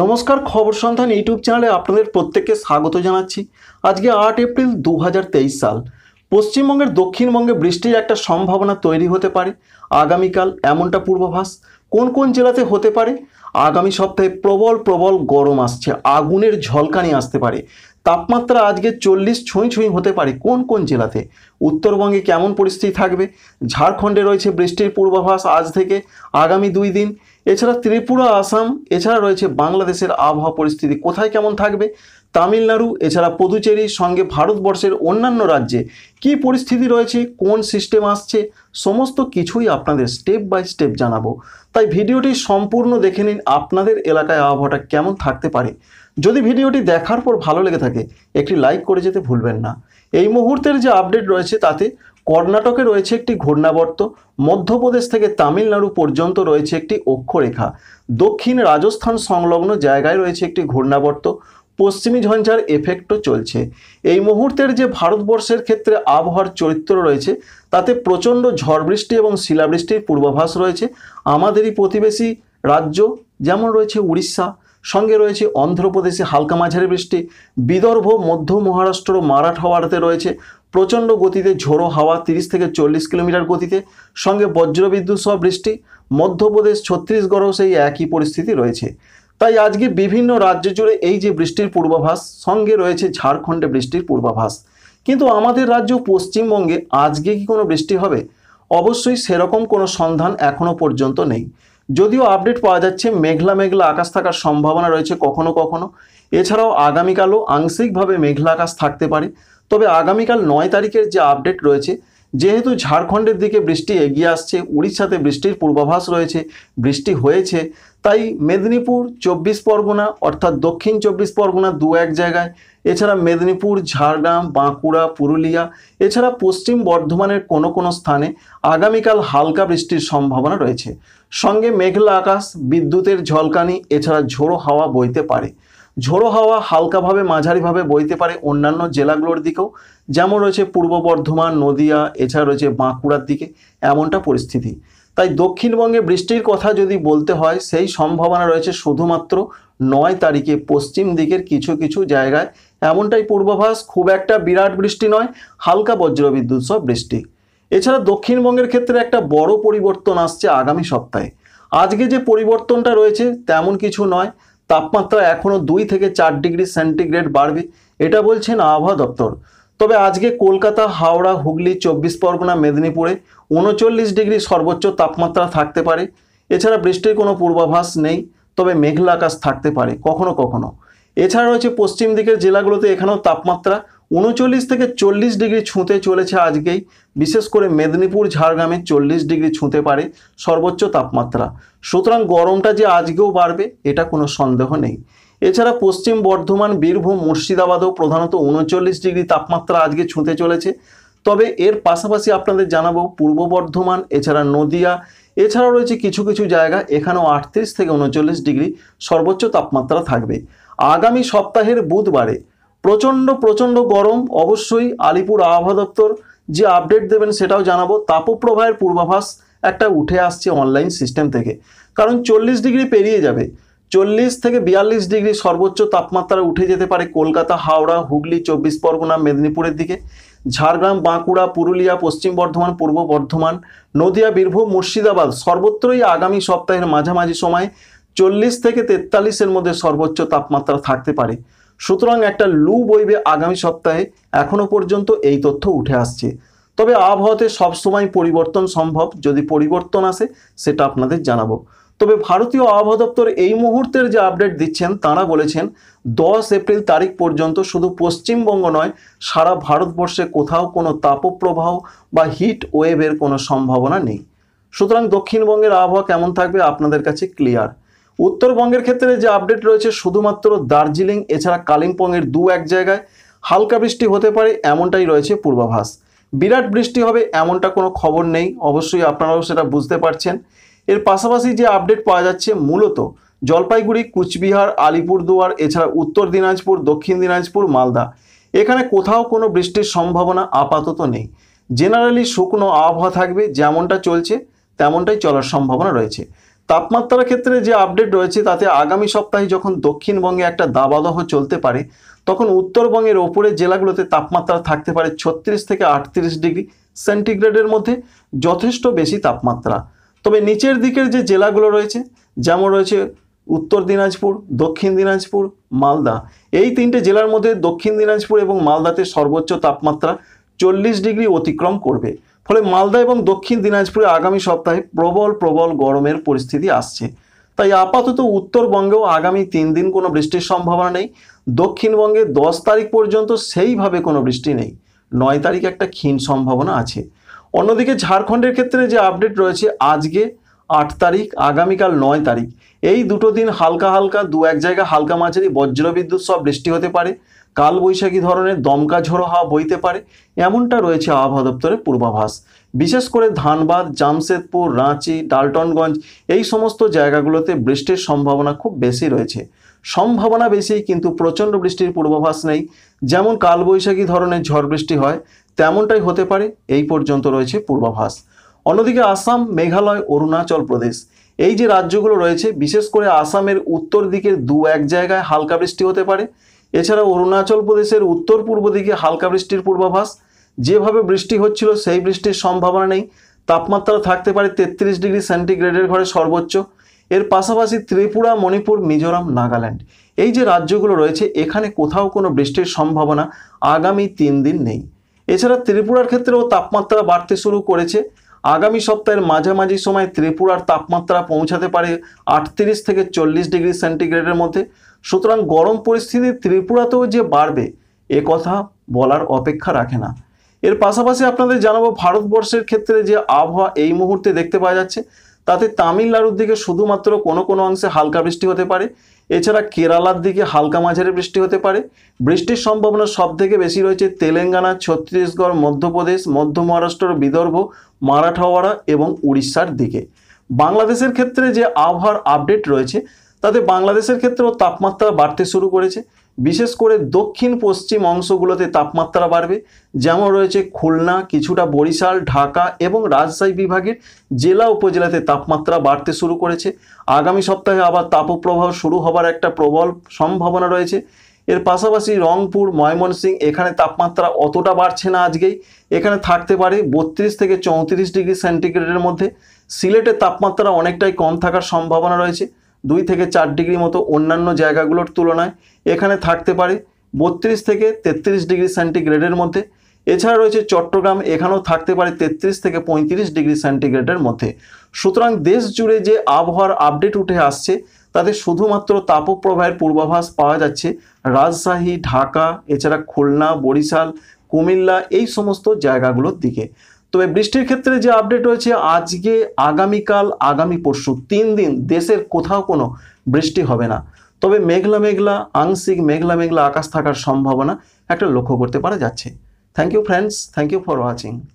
নমস্কার খবর সন্ধান ইউটিউব চ্যানেলে আপনাদের প্রত্যেককে স্বাগত জানাচ্ছি আজকে আট এপ্রিল দু সাল পশ্চিমবঙ্গের দক্ষিণবঙ্গে বৃষ্টির একটা সম্ভাবনা তৈরি হতে পারে আগামীকাল এমনটা পূর্বাভাস কোন কোন জেলাতে হতে পারে আগামী সপ্তাহে প্রবল প্রবল গরম আসছে আগুনের ঝলকানি আসতে পারে তাপমাত্রা আজকে চল্লিশ ছুঁই ছুঁই হতে পারে কোন কোন জেলাতে উত্তরবঙ্গে কেমন পরিস্থিতি থাকবে ঝাড়খণ্ডে রয়েছে বৃষ্টির পূর্বাভাস আজ থেকে আগামী দুই দিন এছাড়া ত্রিপুরা আসাম এছাড়া রয়েছে বাংলাদেশের আবহাওয়া পরিস্থিতি কোথায় কেমন থাকবে তামিলনাড়ু এছাড়া পুদুচেরির সঙ্গে ভারতবর্ষের অন্যান্য রাজ্যে কি পরিস্থিতি রয়েছে কোন সিস্টেম আসছে সমস্ত কিছুই আপনাদের স্টেপ বাই স্টেপ জানাবো তাই ভিডিওটি সম্পূর্ণ দেখে নিন আপনাদের এলাকায় আবহাওয়াটা কেমন থাকতে পারে যদি ভিডিওটি দেখার পর ভালো লেগে থাকে একটি লাইক করে যেতে ভুলবেন না এই মুহূর্তের যে আপডেট রয়েছে তাতে কর্ণাটকে রয়েছে একটি ঘূর্ণাবর্ত মধ্যপ্রদেশ থেকে তামিলনাড়ু পর্যন্ত রয়েছে একটি অক্ষরেখা দক্ষিণ রাজস্থান সংলগ্ন জায়গায় রয়েছে একটি ঘূর্ণাবর্ত পশ্চিমী ঝঞ্ঝার এফেক্টও চলছে এই মুহূর্তের যে ভারতবর্ষের ক্ষেত্রে আবহাওয়ার চরিত্র রয়েছে তাতে প্রচণ্ড ঝড় বৃষ্টি এবং শিলাবৃষ্টির পূর্বাভাস রয়েছে আমাদেরই প্রতিবেশী রাজ্য যেমন রয়েছে উড়িষ্যা সঙ্গে রয়েছে অন্ধ্রপ্রদেশে হালকা মাঝারি বৃষ্টি বিদর্ভ মধ্য মহারাষ্ট্র মারাঠওয়াড়াতে রয়েছে প্রচণ্ড গতিতে ঝোড়ো হাওয়া তিরিশ থেকে চল্লিশ কিলোমিটার গতিতে সঙ্গে বজ্রবিদ্যুৎ সহ বৃষ্টি মধ্যপ্রদেশ ছত্তিশগড়ও সেই একই পরিস্থিতি রয়েছে তাই আজকে বিভিন্ন রাজ্য জুড়ে এই যে বৃষ্টির পূর্বাভাস সঙ্গে রয়েছে ঝাড়খণ্ডে বৃষ্টির পূর্বাভাস কিন্তু আমাদের রাজ্য পশ্চিমবঙ্গে আজকে কি কোনো বৃষ্টি হবে অবশ্যই সেরকম কোনো সন্ধান এখনও পর্যন্ত নেই যদিও আপডেট পাওয়া যাচ্ছে মেঘলা মেঘলা আকাশ থাকার সম্ভাবনা রয়েছে কখনো কখনো এছাড়াও আগামীকালও আংশিকভাবে মেঘলা আকাশ থাকতে পারে তবে আগামীকাল নয় তারিখের যে আপডেট রয়েছে যেহেতু ঝাড়খণ্ডের দিকে বৃষ্টি এগিয়ে আসছে উড়িষ্যাতে বৃষ্টির পূর্বাভাস রয়েছে বৃষ্টি হয়েছে তাই মেদিনীপুর চব্বিশ পরগনা অর্থাৎ দক্ষিণ চব্বিশ পরগনা দু এক জায়গায় এছাড়া মেদিনীপুর ঝাড়গ্রাম বাঁকুড়া পুরুলিয়া এছাড়া পশ্চিম বর্ধমানের কোনো কোনো স্থানে আগামীকাল হালকা বৃষ্টির সম্ভাবনা রয়েছে সঙ্গে মেঘলা আকাশ বিদ্যুতের ঝলকানি এছাড়া ঝোড়ো হাওয়া বইতে পারে ঝোড়ো হাওয়া হালকাভাবে মাঝারিভাবে বইতে পারে অন্যান্য জেলাগুলোর দিকেও যেমন রয়েছে পূর্ব বর্ধমান নদিয়া এছাড়া রয়েছে বাঁকুড়ার দিকে এমনটা পরিস্থিতি তাই দক্ষিণবঙ্গে বৃষ্টির কথা যদি বলতে হয় সেই সম্ভাবনা রয়েছে শুধুমাত্র নয় তারিখে পশ্চিম দিকের কিছু কিছু জায়গায় এমনটাই পূর্বাভাস খুব একটা বিরাট বৃষ্টি নয় হালকা বজ্রবিদ্যুৎ সহ বৃষ্টি এছাড়া দক্ষিণবঙ্গের ক্ষেত্রে একটা বড় পরিবর্তন আসছে আগামী সপ্তাহে আজকে যে পরিবর্তনটা রয়েছে তেমন কিছু নয় তাপমাত্রা এখনও দুই থেকে চার ডিগ্রি সেন্টিগ্রেড বাড়বে এটা বলছেন আবহাওয়া দপ্তর তবে আজকে কলকাতা হাওড়া হুগলি চব্বিশ পরগনা মেদিনীপুরে উনচল্লিশ ডিগ্রি সর্বোচ্চ তাপমাত্রা থাকতে পারে এছাড়া বৃষ্টির কোনো পূর্বাভাস নেই তবে মেঘলা আকাশ থাকতে পারে কখনো কখনো এছাড়া রয়েছে পশ্চিম দিকের জেলাগুলোতে এখানেও তাপমাত্রা উনচল্লিশ থেকে চল্লিশ ডিগ্রি ছুঁতে চলেছে আজকেই বিশেষ করে মেদিনীপুর ঝাড়গ্রামে চল্লিশ ডিগ্রি ছুঁতে পারে সর্বোচ্চ তাপমাত্রা সুতরাং গরমটা যে আজকেও বাড়বে এটা কোনো সন্দেহ নেই এছাড়া পশ্চিম বর্ধমান বীরভূম মুর্শিদাবাদেও প্রধানত উনচল্লিশ ডিগ্রি তাপমাত্রা আজকে ছুঁতে চলেছে তবে এর পাশাপাশি আপনাদের জানাবো পূর্ব বর্ধমান এছাড়া নদিয়া এছাড়াও রয়েছে কিছু কিছু জায়গা এখানেও আটত্রিশ থেকে উনচল্লিশ ডিগ্রি সর্বোচ্চ তাপমাত্রা থাকবে আগামী সপ্তাহের বুধবারে প্রচণ্ড প্রচণ্ড গরম অবশ্যই আলিপুর আবহাওয়া দপ্তর যে আপডেট দেবেন সেটাও জানাবো তাপপ্রবাহের পূর্বাভাস একটা উঠে আসছে অনলাইন সিস্টেম থেকে কারণ চল্লিশ ডিগ্রি পেরিয়ে যাবে চল্লিশ থেকে বিয়াল্লিশ ডিগ্রি সর্বোচ্চ তাপমাত্রা উঠে যেতে পারে কলকাতা হাওড়া হুগলি চব্বিশ পরগনা মেদিনীপুরের দিকে ঝাড়গ্রাম বাঁকুড়া পুরুলিয়া পশ্চিম বর্ধমান পূর্ব বর্ধমান নদিয়া বীরভূম মুর্শিদাবাদ সর্বত্রই আগামী সপ্তাহের মাঝামাঝি সময় চল্লিশ থেকে তেতাল্লিশের মধ্যে সর্বোচ্চ তাপমাত্রা থাকতে পারে সুতরাং একটা লু বইবে আগামী সপ্তাহে এখনও পর্যন্ত এই তথ্য উঠে আসছে তবে আবহাওয়াতে সবসময় পরিবর্তন সম্ভব যদি পরিবর্তন আসে সেটা আপনাদের জানাবো তবে ভারতীয় আবহাওয়া দপ্তর এই মুহূর্তের যে আপডেট দিচ্ছেন তারা বলেছেন দশ এপ্রিল তারিখ পর্যন্ত শুধু পশ্চিমবঙ্গ নয় সারা ভারতবর্ষে কোথাও কোনো তাপপ্রবাহ বা হিট ওয়েভের কোনো সম্ভাবনা নেই সুতরাং দক্ষিণবঙ্গের আবহাওয়া কেমন থাকবে আপনাদের কাছে ক্লিয়ার উত্তরবঙ্গের ক্ষেত্রে যে আপডেট রয়েছে শুধুমাত্র দার্জিলিং এছাড়া কালিম্পংয়ের দু এক জায়গায় হালকা বৃষ্টি হতে পারে এমনটাই রয়েছে পূর্বাভাস বিরাট বৃষ্টি হবে এমনটা কোনো খবর নেই অবশ্যই আপনারাও সেটা বুঝতে পারছেন এর পাশাপাশি যে আপডেট পাওয়া যাচ্ছে মূলত জলপাইগুড়ি কুচবিহার আলিপুরদুয়ার এছাড়া উত্তর দিনাজপুর দক্ষিণ দিনাজপুর মালদা এখানে কোথাও কোনো বৃষ্টির সম্ভাবনা আপাতত নেই জেনারেলি শুকনো আবহাওয়া থাকবে যেমনটা চলছে তেমনটাই চলার সম্ভাবনা রয়েছে তাপমাত্রার ক্ষেত্রে যে আপডেট রয়েছে তাতে আগামী সপ্তাহে যখন দক্ষিণবঙ্গে একটা দাবাদহ চলতে পারে তখন উত্তরবঙ্গের ওপরের জেলাগুলোতে তাপমাত্রা থাকতে পারে ছত্রিশ থেকে আটত্রিশ ডিগ্রি সেন্টিগ্রেডের মধ্যে যথেষ্ট বেশি তাপমাত্রা তবে নিচের দিকের যে জেলাগুলো রয়েছে যেমন রয়েছে উত্তর দিনাজপুর দক্ষিণ দিনাজপুর মালদা এই তিনটে জেলার মধ্যে দক্ষিণ দিনাজপুর এবং মালদাতে সর্বোচ্চ তাপমাত্রা চল্লিশ ডিগ্রি অতিক্রম করবে ফলে মালদা এবং দক্ষিণ দিনাজপুরে আগামী সপ্তাহে প্রবল প্রবল গরমের পরিস্থিতি আসছে তাই আপাতত উত্তরবঙ্গেও আগামী তিন দিন কোনো বৃষ্টির সম্ভাবনা নেই দক্ষিণবঙ্গে দশ তারিখ পর্যন্ত সেইভাবে কোনো বৃষ্টি নেই নয় তারিখ একটা ক্ষীণ সম্ভাবনা আছে অন্যদিকে ঝাড়খণ্ডের ক্ষেত্রে যে আপডেট রয়েছে আজকে আট তারিখ আগামীকাল নয় তারিখ এই দুটো দিন হালকা হালকা দু এক জায়গা হালকা মাঝারি বজ্রবিদ্যুৎ সব বৃষ্টি হতে পারে কালবৈশাখী ধরনের দমকা ঝোড়ো হাওয়া বইতে পারে এমনটা রয়েছে আবহাওয়া দপ্তরের পূর্বাভাস বিশেষ করে ধানবাদ জামশেদপুর রাঁচি ডালটনগঞ্জ এই সমস্ত জায়গাগুলোতে বৃষ্টির সম্ভাবনা খুব বেশি রয়েছে সম্ভাবনা বেশি কিন্তু প্রচণ্ড বৃষ্টির পূর্বাভাস নেই যেমন কালবৈশাখী ধরনের ঝড় বৃষ্টি হয় তেমনটাই হতে পারে এই পর্যন্ত রয়েছে পূর্বাভাস অন্যদিকে আসাম মেঘালয় অরুণাচল প্রদেশ এই যে রাজ্যগুলো রয়েছে বিশেষ করে আসামের উত্তর দিকের দু এক জায়গায় হালকা বৃষ্টি হতে পারে এছাড়া অরুণাচল প্রদেশের উত্তর পূর্ব দিকে হালকা বৃষ্টির পূর্বাভাস যেভাবে বৃষ্টি হচ্ছিল সেই বৃষ্টির সম্ভাবনা নেই তাপমাত্রা থাকতে পারে তেত্রিশ ডিগ্রি সেন্টিগ্রেডের ঘরে সর্বোচ্চ এর পাশাপাশি ত্রিপুরা মণিপুর মিজোরাম নাগাল্যান্ড এই যে রাজ্যগুলো রয়েছে এখানে কোথাও কোনো বৃষ্টির সম্ভাবনা আগামী তিন দিন নেই এছাড়া ত্রিপুরার ক্ষেত্রেও তাপমাত্রা বাড়তে শুরু করেছে আগামী সপ্তাহের মাঝামাঝি সময় ত্রিপুরার তাপমাত্রা পৌঁছাতে পারে আটত্রিশ থেকে চল্লিশ ডিগ্রি সেন্টিগ্রেডের মধ্যে সুতরাং গরম পরিস্থিতি ত্রিপুরাতেও যে বাড়বে এ কথা বলার অপেক্ষা রাখে না এর পাশাপাশি আপনাদের জানাবো ভারতবর্ষের ক্ষেত্রে যে আবহাওয়া এই মুহূর্তে দেখতে পাওয়া যাচ্ছে তাতে তামিলনাড়ুর দিকে শুধুমাত্র কোনো কোনো অংশে হালকা বৃষ্টি হতে পারে এছাড়া কেরালার দিকে হালকা মাঝারি বৃষ্টি হতে পারে বৃষ্টির সম্ভাবনা সব থেকে বেশি রয়েছে তেলেঙ্গানা ছত্তিশগড় মধ্যপ্রদেশ মধ্য মহারাষ্ট্র বিদর্ভ মারাঠাওয়াড়া এবং উড়িষ্যার দিকে বাংলাদেশের ক্ষেত্রে যে আবহাওয়ার আপডেট রয়েছে তাতে বাংলাদেশের ক্ষেত্রেও তাপমাত্রা বাড়তে শুরু করেছে বিশেষ করে দক্ষিণ পশ্চিম অংশগুলোতে তাপমাত্রা বাড়বে যেমন রয়েছে খুলনা কিছুটা বরিশাল ঢাকা এবং রাজশাহী বিভাগের জেলা উপজেলাতে তাপমাত্রা বাড়তে শুরু করেছে আগামী সপ্তাহে আবার তাপপ্রবাহ শুরু হবার একটা প্রবল সম্ভাবনা রয়েছে এর পাশাপাশি রংপুর ময়মনসিং এখানে তাপমাত্রা অতটা বাড়ছে না আজকেই এখানে থাকতে পারে বত্রিশ থেকে চৌত্রিশ ডিগ্রি সেন্টিগ্রেডের মধ্যে সিলেটের তাপমাত্রা অনেকটাই কম থাকার সম্ভাবনা রয়েছে দুই থেকে চার ডিগ্রি মতো অন্যান্য জায়গাগুলোর তুলনায় এখানে থাকতে পারে বত্রিশ থেকে তেত্রিশ ডিগ্রি সেন্টিগ্রেডের মধ্যে এছাড়া রয়েছে চট্টগ্রাম এখানেও থাকতে পারে তেত্রিশ থেকে পঁয়ত্রিশ ডিগ্রি সেন্টিগ্রেডের মধ্যে সুতরাং দেশ জুড়ে যে আবহাওয়ার আপডেট উঠে আসছে তাতে শুধুমাত্র তাপপ্রবাহের পূর্বাভাস পাওয়া যাচ্ছে রাজশাহী ঢাকা এছাড়া খুলনা বরিশাল কুমিল্লা এই সমস্ত জায়গাগুলোর দিকে তবে বৃষ্টির ক্ষেত্রে যে আপডেট হয়েছে আজকে আগামীকাল আগামী পরশু তিন দিন দেশের কোথাও কোনো বৃষ্টি হবে না তবে মেঘলা মেঘলা আংশিক মেঘলা মেঘলা আকাশ থাকার সম্ভাবনা একটা লক্ষ্য করতে পারা যাচ্ছে thank you friends thank you for watching